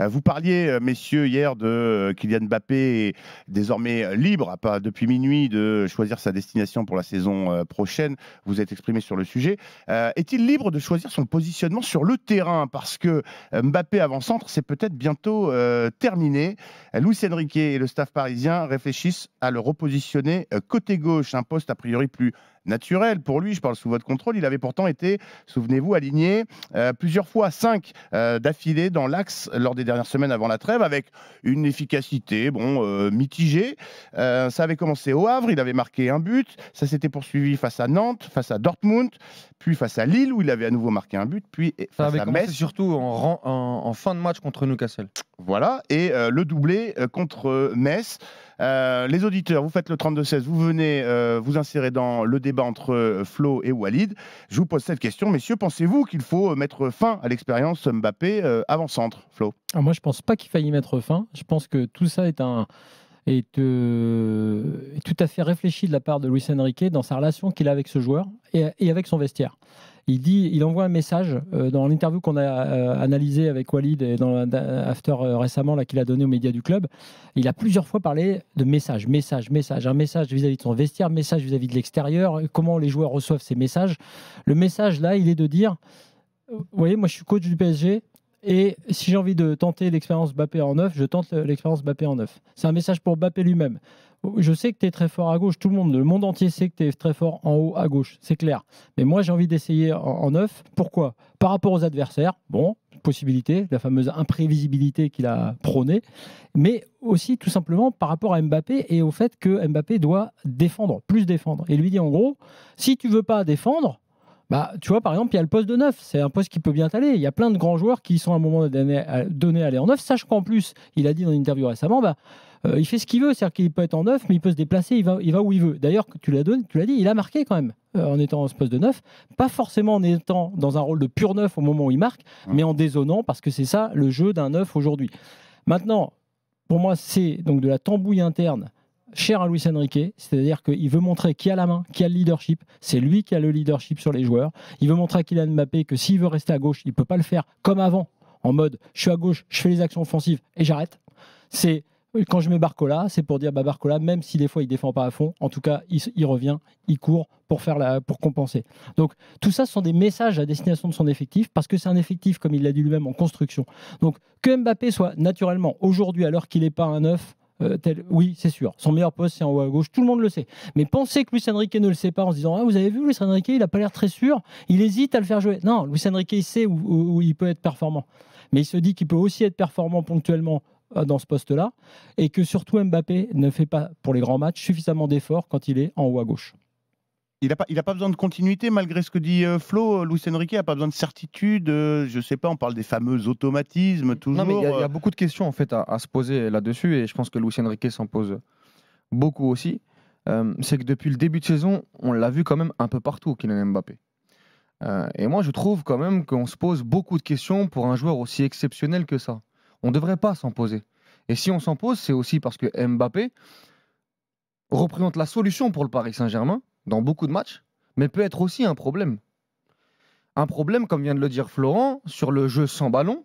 Euh, vous parliez, euh, messieurs, hier de euh, Kylian Mbappé, désormais libre, hein, depuis minuit, de choisir sa destination pour la saison prochaine. Vous êtes exprimé sur le sujet. Est-il libre de choisir son positionnement sur le terrain Parce que Mbappé avant-centre, c'est peut-être bientôt terminé. Luis Enrique et le staff parisien réfléchissent à le repositionner côté gauche, un poste a priori plus naturel pour lui. Je parle sous votre contrôle. Il avait pourtant été, souvenez-vous, aligné euh, plusieurs fois, cinq euh, d'affilée dans l'axe lors des dernières semaines avant la trêve, avec une efficacité bon euh, mitigée. ça avait commencé au Havre, il avait marqué un but. Ça s'était poursuivi face à Nantes, face à Dortmund, puis face à Lille où il avait à nouveau marqué un but, puis face à Metz. Surtout en, en, fin de match contre Newcastle. Voilà, et le doublé contre Metz. Euh, les auditeurs, vous faites le 32-16, vous venez euh, vous insérer dans le débat entre euh, Flo et Walid. Je vous pose cette question, messieurs, pensez-vous qu'il faut mettre fin à l'expérience Mbappé avant-centre, Flo ah, Moi, je pense pas qu'il faille y mettre fin. Je pense que tout ça est un est, tout à fait réfléchi de la part de Luis Enrique dans sa relation qu'il a avec ce joueur et, avec son vestiaire. Il, dit, il envoie un message euh, dans l'interview qu'on a euh, analysé avec Walid et dans l'after euh, récemment qu'il a donné aux médias du club. Il a plusieurs fois parlé de message, message, message. Un message vis-à-vis de son vestiaire, message vis-à-vis -vis de l'extérieur, comment les joueurs reçoivent ces messages. Le message là, il est de dire vous voyez, moi je suis coach du PSG, et si j'ai envie de tenter l'expérience Bappé en neuf, je tente l'expérience Bappé en neuf. C'est un message pour Bappé lui-même. Je sais que tu es très fort à gauche, tout le monde, le monde entier sait que tu es très fort en haut à gauche, c'est clair. Mais moi, j'ai envie d'essayer en neuf. Pourquoi Par rapport aux adversaires, bon, possibilité, la fameuse imprévisibilité qu'il a prônée, mais aussi tout simplement par rapport à Mbappé et au fait que Mbappé doit défendre, plus défendre. Et lui dit en gros, si tu veux pas défendre, bah, tu vois, par exemple, il y a le poste de neuf. C'est un poste qui peut bien aller. Il y a plein de grands joueurs qui sont à un moment donné, à aller en neuf, Sache qu'en plus, il a dit dans une interview récemment, bah, euh, il fait ce qu'il veut. C'est-à-dire qu'il peut être en neuf, mais il peut se déplacer, il va, il va où il veut. D'ailleurs, tu l'as dit, il a marqué quand même euh, en étant en ce poste de neuf. Pas forcément en étant dans un rôle de pur neuf au moment où il marque, mais en désonnant parce que c'est ça le jeu d'un neuf aujourd'hui. Maintenant, pour moi, c'est donc de la tambouille interne cher à Luis Enrique, c'est-à-dire qu'il veut montrer qui a la main, qui a le leadership. C'est lui qui a le leadership sur les joueurs. Il veut montrer à Kylian Mbappé que s'il veut rester à gauche, il ne peut pas le faire comme avant, en mode je suis à gauche, je fais les actions offensives et j'arrête. C'est quand je mets Barcola, c'est pour dire bah Barcola, même si des fois il défend pas à fond, en tout cas il, revient, il court pour faire la, pour compenser. Donc tout ça ce sont des messages à destination de son effectif parce que c'est un effectif comme il l'a dit lui-même en construction. Donc que Mbappé soit naturellement aujourd'hui alors qu'il n'est pas un œuf. Euh, oui, c'est sûr. Son meilleur poste, c'est en haut à gauche. Tout le monde le sait. Mais pensez que Luis Enrique ne le sait pas en se disant Ah, vous avez vu, Luis Enrique, il n'a pas l'air très sûr. Il hésite à le faire jouer. Non, Luis Enrique, il sait où, où il peut être performant. Mais il se dit qu'il peut aussi être performant ponctuellement euh, dans ce poste-là. Et que surtout, Mbappé ne fait pas, pour les grands matchs, suffisamment d'efforts quand il est en haut à gauche il n'a pas, a pas besoin de continuité malgré ce que dit euh, Flo. Euh, Luis Enrique n'a pas besoin de certitude. Je euh, je sais pas, on parle des fameux automatismes toujours. mais il y, a, beaucoup de questions en fait à, se poser là-dessus et je pense que Luis Enrique s'en pose beaucoup aussi. c'est que depuis le début de saison, on l'a vu quand même un peu partout, Kylian Mbappé. et moi, je trouve quand même qu'on se pose beaucoup de questions pour un joueur aussi exceptionnel que ça. On ne devrait pas s'en poser. Et si on s'en pose, c'est aussi parce que Mbappé représente la solution pour le Paris Saint-Germain dans beaucoup de matchs, mais peut être aussi un problème. Un problème, comme vient de le dire Florent, sur le jeu sans ballon,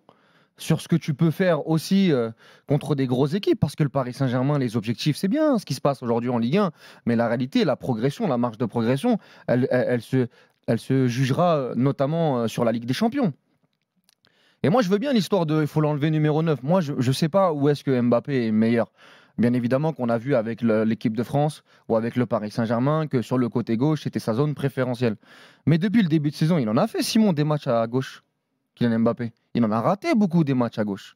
sur ce que tu peux faire aussi euh, contre des grosses équipes, parce que le Paris Saint-Germain, les objectifs, c'est bien ce qui se passe aujourd'hui en Ligue 1, mais la réalité, la progression, la marge de progression, elle, se, elle se, jugera euh, notamment euh, sur la Ligue des Champions. Et moi, je veux bien l'histoire de il faut l'enlever numéro 9. Moi, je ne sais pas où est-ce que Mbappé est meilleur. Bien évidemment qu'on a vu avec l'équipe de France ou avec le Paris Saint-Germain que sur le côté gauche, c'était sa zone préférentielle. Mais depuis le début de saison, il en a fait, Simon, des matchs à gauche, Kylian Mbappé. Il en a raté beaucoup des matchs à gauche.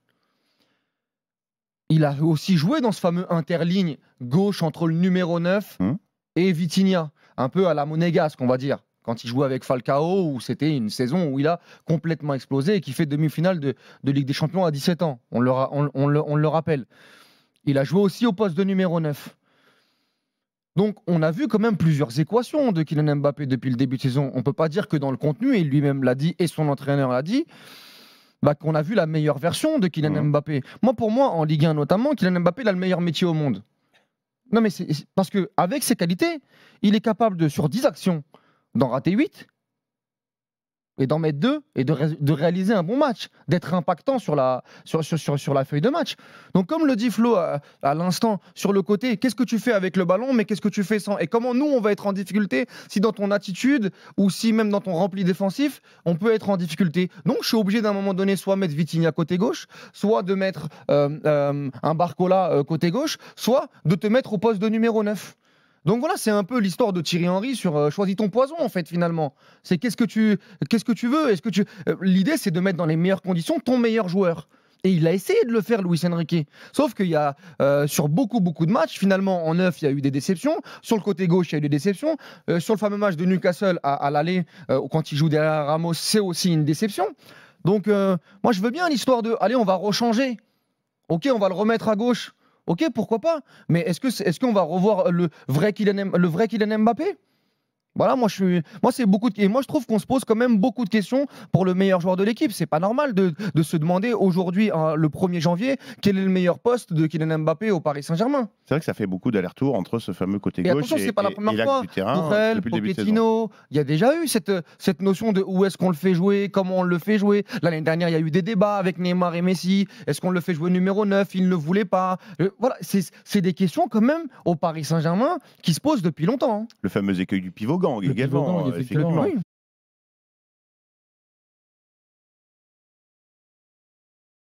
Il a aussi joué dans ce fameux interligne gauche entre le numéro 9 hum. et Vitinha, un peu à la monégasque, on va dire quand il jouait avec Falcao, où c'était une saison où il a complètement explosé et qui fait demi-finale de, Ligue des Champions à 17 ans. on le rappelle. Il a joué aussi au poste de numéro 9. Donc on a vu quand même plusieurs équations de Kylian Mbappé depuis le début de saison. On ne peut pas dire que dans le contenu, et lui-même l'a dit, et son entraîneur l'a dit, bah, qu'on a vu la meilleure version de Kylian Mbappé. Moi, pour moi, en Ligue 1 notamment, Kylian Mbappé, a le meilleur métier au monde. Non, mais c'est parce que avec ses qualités, il est capable de, sur 10 actions, d'en rater 8, et d'en mettre deux et de, réaliser un bon match, d'être impactant sur la, sur, sur, sur, la feuille de match. Donc, comme le dit Flo euh, à, l'instant sur le côté, qu'est-ce que tu fais avec le ballon, mais qu'est-ce que tu fais sans Et comment nous, on va être en difficulté si dans ton attitude ou si même dans ton rempli défensif, on peut être en difficulté Donc, je suis obligé d'un moment donné soit mettre Vitinha côté gauche, soit de mettre euh, euh, un Barcola côté gauche, soit de te mettre au poste de numéro 9. Donc voilà, c'est un peu l'histoire de Thierry Henry sur euh, choisis ton poison en fait finalement. C'est qu'est-ce que tu qu'est-ce que tu veux Est-ce que tu euh, l'idée c'est de mettre dans les meilleures conditions ton meilleur joueur. Et il a essayé de le faire, Luis Enrique. Sauf qu'il y a, euh, sur beaucoup, beaucoup de matchs, finalement, en neuf, il y a eu des déceptions. Sur le côté gauche, il y a eu des déceptions. sur le fameux match de Newcastle à, à l'aller, quand il joue derrière Ramos, c'est aussi une déception. Donc, moi, je veux bien l'histoire de, allez, on va rechanger. Ok, on va le remettre à gauche. Ok, pourquoi pas Mais est-ce que est-ce qu'on va revoir le vrai le vrai Kylian Mbappé voilà, moi je moi c'est beaucoup et moi je trouve qu'on se pose quand même beaucoup de questions pour le meilleur joueur de l'équipe. C'est pas normal de, de se demander aujourd'hui, hein, le 1er janvier, quel est le meilleur poste de Kylian Mbappé au Paris Saint-Germain. C'est vrai que ça fait beaucoup d'aller-retour entre ce fameux côté gauche et, c'est pas la première fois. il y a déjà eu cette, cette notion de où est-ce qu'on le fait jouer, comment on le fait jouer. L'année dernière, il y a eu des débats avec Neymar et Messi. Est-ce qu'on le fait jouer numéro 9 Il ne le voulait pas. Euh, voilà, c'est des questions quand même au Paris Saint-Germain qui se posent depuis longtemps. Hein. Le fameux écueil du pivot Vaughan également. Vaughan, effectivement. effectivement.